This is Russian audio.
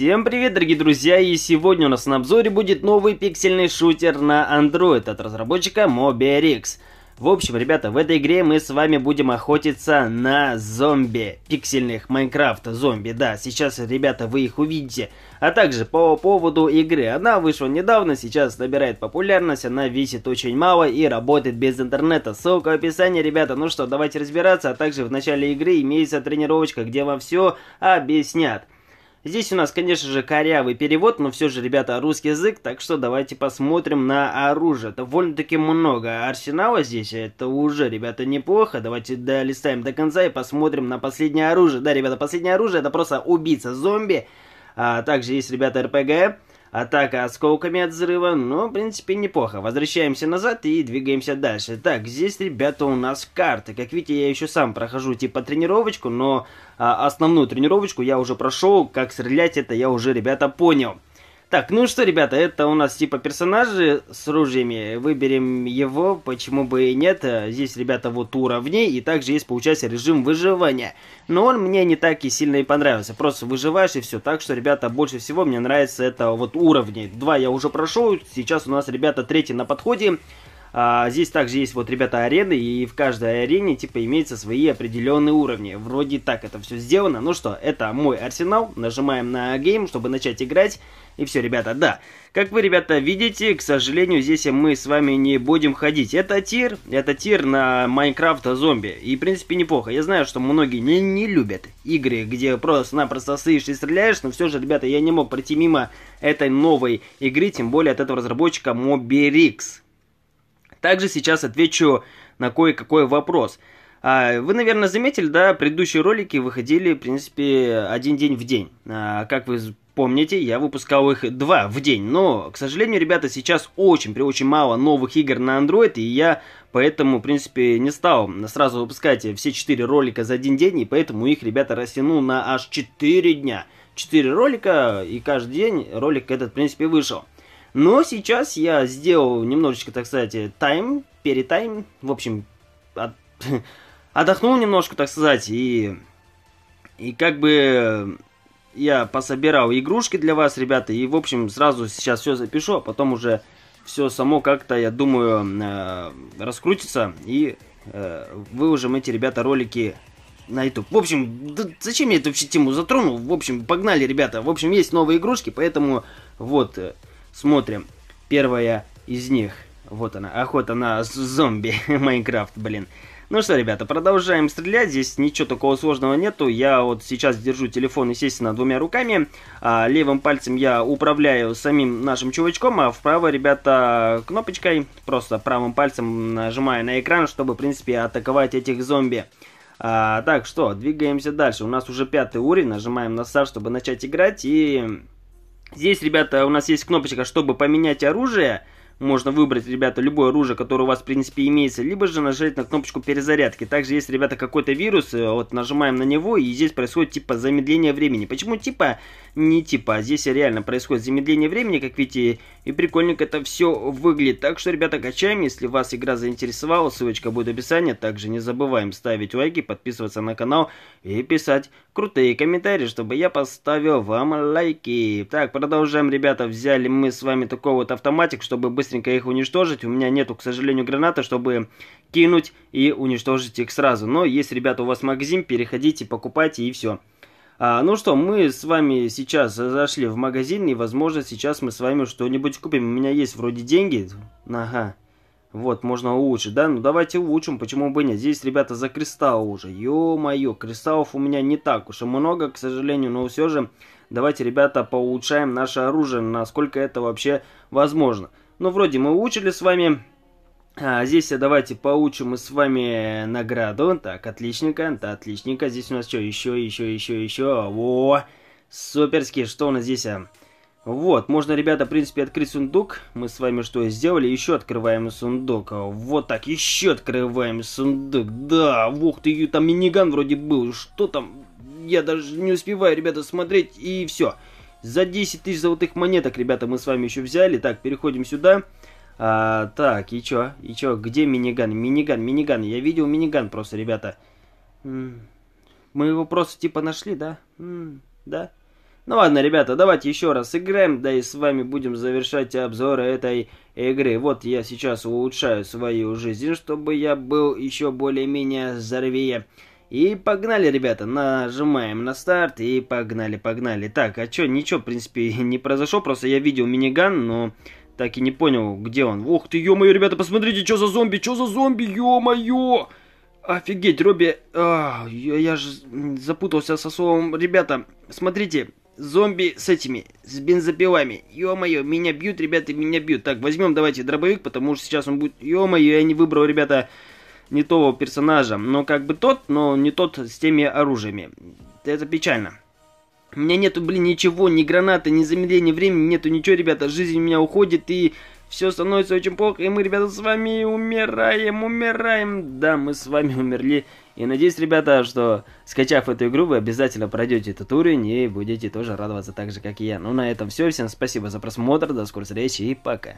Всем привет, дорогие друзья, и сегодня у нас на обзоре будет новый пиксельный шутер на Android от разработчика MobiRx. В общем, ребята, в этой игре мы с вами будем охотиться на зомби, пиксельных Майнкрафта зомби, да, сейчас, ребята, вы их увидите. А также по поводу игры, она вышла недавно, сейчас набирает популярность, она висит очень мало и работает без интернета, ссылка в описании, ребята, ну что, давайте разбираться, а также в начале игры имеется тренировочка, где вам все объяснят. Здесь у нас, конечно же, корявый перевод, но все же, ребята, русский язык, так что давайте посмотрим на оружие. Довольно-таки много арсенала здесь, это уже, ребята, неплохо. Давайте долистаем до конца и посмотрим на последнее оружие. Да, ребята, последнее оружие это просто убийца зомби, а также есть, ребята, РПГ. Атака осколками от взрыва, но в принципе неплохо. Возвращаемся назад и двигаемся дальше. Так, здесь, ребята, у нас карты. Как видите, я еще сам прохожу типа тренировочку, но а, основную тренировочку я уже прошел. Как стрелять это я уже, ребята, понял. Так, ну что, ребята, это у нас типа персонажи с ружьями. Выберем его, почему бы и нет. Здесь, ребята, вот уровни, и также есть, получается, режим выживания. Но он мне не так и сильно и понравился. Просто выживаешь и все. Так что, ребята, больше всего мне нравится это вот уровни. Два я уже прошел, сейчас у нас, ребята, третий на подходе. А, здесь также есть вот, ребята, арены, и в каждой арене, типа, имеются свои определенные уровни. Вроде так это все сделано. Ну что, это мой арсенал. Нажимаем на гейм, чтобы начать играть. И все, ребята, да. Как вы, ребята, видите, к сожалению, здесь мы с вами не будем ходить. Это тир, это тир на Майнкрафта зомби. И, в принципе, неплохо. Я знаю, что многие не, не любят игры, где просто-напросто стоишь и стреляешь, но все же, ребята, я не мог пройти мимо этой новой игры, тем более от этого разработчика Mobirix. Также сейчас отвечу на кое-какой вопрос. А, вы, наверное, заметили, да, предыдущие ролики выходили, в принципе, один день в день. А, как вы помните, я выпускал их два в день. Но, к сожалению, ребята, сейчас очень, при очень мало новых игр на Android, и я поэтому, в принципе, не стал сразу выпускать все четыре ролика за один день, и поэтому их, ребята, растянул на аж четыре дня. Четыре ролика, и каждый день ролик этот, в принципе, вышел. Но сейчас я сделал немножечко, так сказать, тайм, перетайм, в общем, от... отдохнул немножко, так сказать, и, и как бы я пособирал игрушки для вас, ребята, и, в общем, сразу сейчас все запишу, а потом уже все само как-то, я думаю, э, раскрутится, и э, выложим эти, ребята, ролики на YouTube. В общем, да зачем я эту вообще тему затронул? В общем, погнали, ребята. В общем, есть новые игрушки, поэтому вот... Э, Смотрим. Первая из них. Вот она, охота на зомби. Майнкрафт, блин. Ну что, ребята, продолжаем стрелять. Здесь ничего такого сложного нету. Я вот сейчас держу телефон, естественно, двумя руками. А левым пальцем я управляю самим нашим чувачком, а вправо, ребята, кнопочкой, просто правым пальцем нажимая на экран, чтобы, в принципе, атаковать этих зомби. А, так, что, двигаемся дальше. У нас уже пятый уровень. Нажимаем на старт, чтобы начать играть и... Здесь, ребята, у нас есть кнопочка, чтобы поменять оружие. Можно выбрать, ребята, любое оружие, которое у вас, в принципе, имеется, либо же нажать на кнопочку перезарядки. Также есть, ребята, какой-то вирус, э, вот нажимаем на него, и здесь происходит, типа, замедление времени. Почему типа? Не типа, а здесь реально происходит замедление времени, как видите, и прикольненько это все выглядит. Так что, ребята, качаем, если вас игра заинтересовала, ссылочка будет в описании. Также не забываем ставить лайки, подписываться на канал и писать крутые комментарии, чтобы я поставил вам лайки. Так, продолжаем, ребята, взяли мы с вами такой вот автоматик, чтобы быстрее быстренько их уничтожить. У меня нету, к сожалению, граната, чтобы кинуть и уничтожить их сразу. Но если, ребята, у вас магазин, переходите, покупайте и все. А, ну что, мы с вами сейчас зашли в магазин, и, возможно, сейчас мы с вами что-нибудь купим. У меня есть вроде деньги. Ага. Вот, можно улучшить, да? Ну, давайте улучшим, почему бы нет. Здесь, ребята, за кристалл уже. Ё-моё, кристаллов у меня не так уж и много, к сожалению, но все же давайте, ребята, поулучшаем наше оружие, насколько это вообще возможно. Ну, вроде мы учили с вами. А, здесь давайте получим мы с вами награду. Так, отличненько, да, отличненько. Здесь у нас что, еще, еще, еще, еще. Во! Суперски, что у нас здесь? А? Вот, можно, ребята, в принципе, открыть сундук. Мы с вами что сделали? Еще открываем сундук. Вот так, еще открываем сундук. Да, ух ты, там миниган вроде был. Что там? Я даже не успеваю, ребята, смотреть, и все. Все. За 10 тысяч золотых монеток, ребята, мы с вами еще взяли. Так, переходим сюда. А, так, и чё? И чё? Где миниган? Миниган, миниган. Я видел миниган просто, ребята. мы его просто типа нашли, да? да? Ну ладно, ребята, давайте еще раз играем, да и с вами будем завершать обзор этой игры. Вот я сейчас улучшаю свою жизнь, чтобы я был еще более-менее здоровее. И погнали, ребята, нажимаем на старт и погнали, погнали. Так, а чё, ничего, в принципе, не произошло, просто я видел миниган, но так и не понял, где он. Ух ты, ё-моё, ребята, посмотрите, что за зомби, что за зомби, ё-моё! Офигеть, Робби, а, я, я же запутался со словом, ребята, смотрите, зомби с этими, с бензопилами, ё-моё, меня бьют, ребята, меня бьют. Так, возьмем, давайте, дробовик, потому что сейчас он будет, ё-моё, я не выбрал, ребята, не того персонажа, но как бы тот, но не тот с теми оружиями. Это печально. У меня нету, блин, ничего, ни гранаты, ни замедления времени, нету ничего, ребята, жизнь у меня уходит, и все становится очень плохо, и мы, ребята, с вами умираем, умираем. Да, мы с вами умерли. И надеюсь, ребята, что скачав эту игру, вы обязательно пройдете этот уровень и будете тоже радоваться так же, как и я. Ну, на этом все. Всем спасибо за просмотр, до скорой встречи и пока.